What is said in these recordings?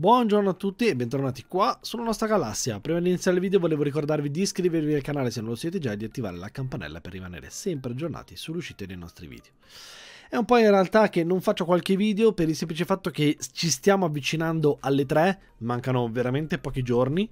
Buongiorno a tutti e bentornati qua sulla nostra galassia. Prima di iniziare il video volevo ricordarvi di iscrivervi al canale se non lo siete già e di attivare la campanella per rimanere sempre aggiornati sull'uscita dei nostri video. È un po' in realtà che non faccio qualche video per il semplice fatto che ci stiamo avvicinando alle 3, mancano veramente pochi giorni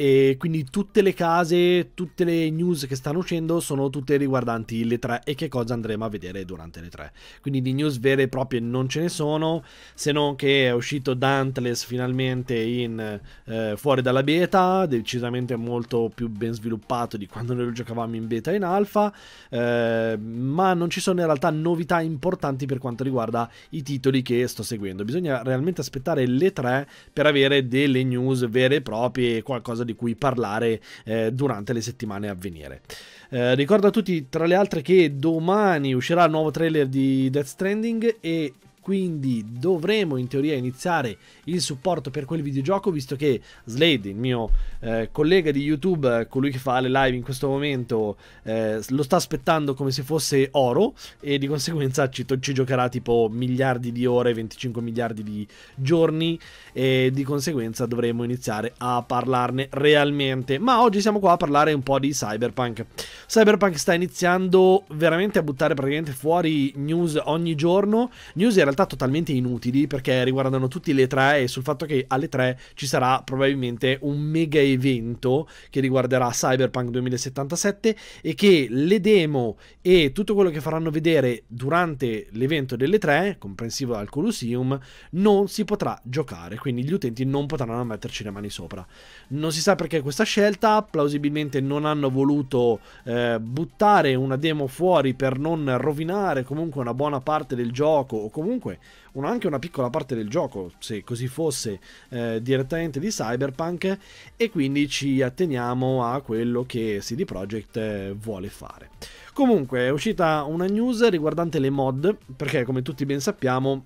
e quindi tutte le case, tutte le news che stanno uscendo sono tutte riguardanti le tre e che cosa andremo a vedere durante le tre. Quindi di news vere e proprie non ce ne sono, se non che è uscito Dantless finalmente in, eh, fuori dalla beta, decisamente molto più ben sviluppato di quando noi lo giocavamo in beta e in alfa, eh, ma non ci sono in realtà novità importanti per quanto riguarda i titoli che sto seguendo. Bisogna realmente aspettare le tre per avere delle news vere e proprie, qualcosa di di cui parlare eh, durante le settimane a venire. Eh, ricordo a tutti, tra le altre, che domani uscirà il nuovo trailer di Death Stranding e quindi dovremo in teoria iniziare il supporto per quel videogioco visto che Slade, il mio eh, collega di YouTube, colui che fa le live in questo momento, eh, lo sta aspettando come se fosse oro e di conseguenza ci, ci giocherà tipo miliardi di ore, 25 miliardi di giorni e di conseguenza dovremo iniziare a parlarne realmente. Ma oggi siamo qua a parlare un po' di Cyberpunk. Cyberpunk sta iniziando veramente a buttare praticamente fuori news ogni giorno. News era realtà totalmente inutili perché riguardano tutti le tre e sul fatto che alle tre ci sarà probabilmente un mega evento che riguarderà Cyberpunk 2077 e che le demo e tutto quello che faranno vedere durante l'evento delle tre, comprensivo al Colosseum, non si potrà giocare, quindi gli utenti non potranno metterci le mani sopra. Non si sa perché questa scelta, plausibilmente non hanno voluto eh, buttare una demo fuori per non rovinare comunque una buona parte del gioco o comunque comunque una, anche una piccola parte del gioco, se così fosse, eh, direttamente di Cyberpunk e quindi ci atteniamo a quello che CD Projekt eh, vuole fare. Comunque è uscita una news riguardante le mod, perché come tutti ben sappiamo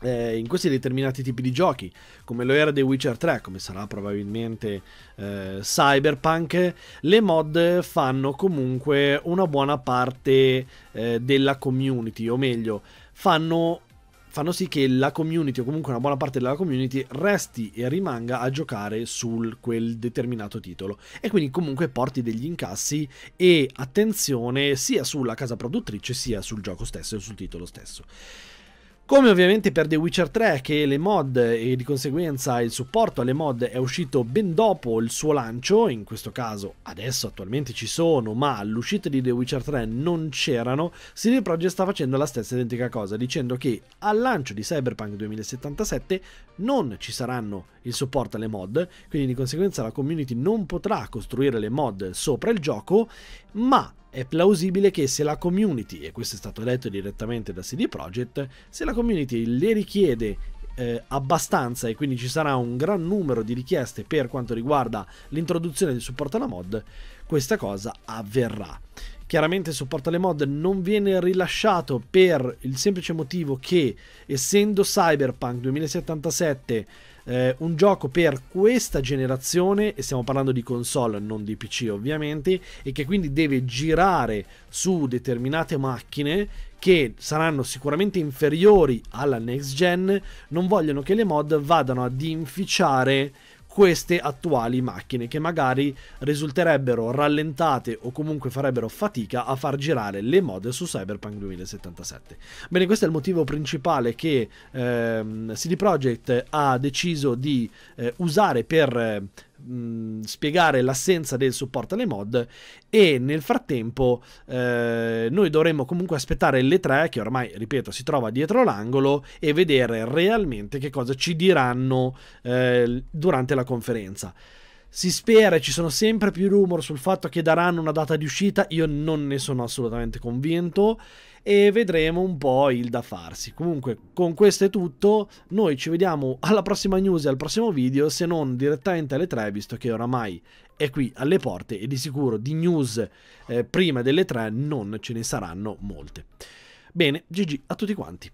eh, in questi determinati tipi di giochi, come lo era The Witcher 3, come sarà probabilmente eh, Cyberpunk, le mod fanno comunque una buona parte eh, della community, o meglio, fanno, fanno sì che la community o comunque una buona parte della community resti e rimanga a giocare su quel determinato titolo e quindi comunque porti degli incassi e attenzione sia sulla casa produttrice sia sul gioco stesso e sul titolo stesso. Come ovviamente per The Witcher 3 che le mod e di conseguenza il supporto alle mod è uscito ben dopo il suo lancio, in questo caso adesso attualmente ci sono, ma all'uscita di The Witcher 3 non c'erano, CD Projekt sta facendo la stessa identica cosa, dicendo che al lancio di Cyberpunk 2077 non ci saranno il supporto alle mod, quindi di conseguenza la community non potrà costruire le mod sopra il gioco, ma è plausibile che se la community, e questo è stato detto direttamente da CD Projekt, se la community le richiede eh, abbastanza e quindi ci sarà un gran numero di richieste per quanto riguarda l'introduzione del supporto alla mod, questa cosa avverrà. Chiaramente il supporto alle mod non viene rilasciato per il semplice motivo che, essendo Cyberpunk 2077 eh, un gioco per questa generazione, e stiamo parlando di console, non di PC ovviamente, e che quindi deve girare su determinate macchine che saranno sicuramente inferiori alla next gen, non vogliono che le mod vadano ad inficiare queste attuali macchine che magari risulterebbero rallentate o comunque farebbero fatica a far girare le mod su Cyberpunk 2077. Bene, questo è il motivo principale che ehm, CD Projekt ha deciso di eh, usare per eh, spiegare l'assenza del supporto alle mod e nel frattempo eh, noi dovremmo comunque aspettare le 3 che ormai ripeto si trova dietro l'angolo e vedere realmente che cosa ci diranno eh, durante la conferenza. Si spera e ci sono sempre più rumor sul fatto che daranno una data di uscita, io non ne sono assolutamente convinto e vedremo un po' il da farsi. Comunque con questo è tutto, noi ci vediamo alla prossima news e al prossimo video, se non direttamente alle 3 visto che oramai è qui alle porte e di sicuro di news eh, prima delle 3 non ce ne saranno molte. Bene, GG a tutti quanti.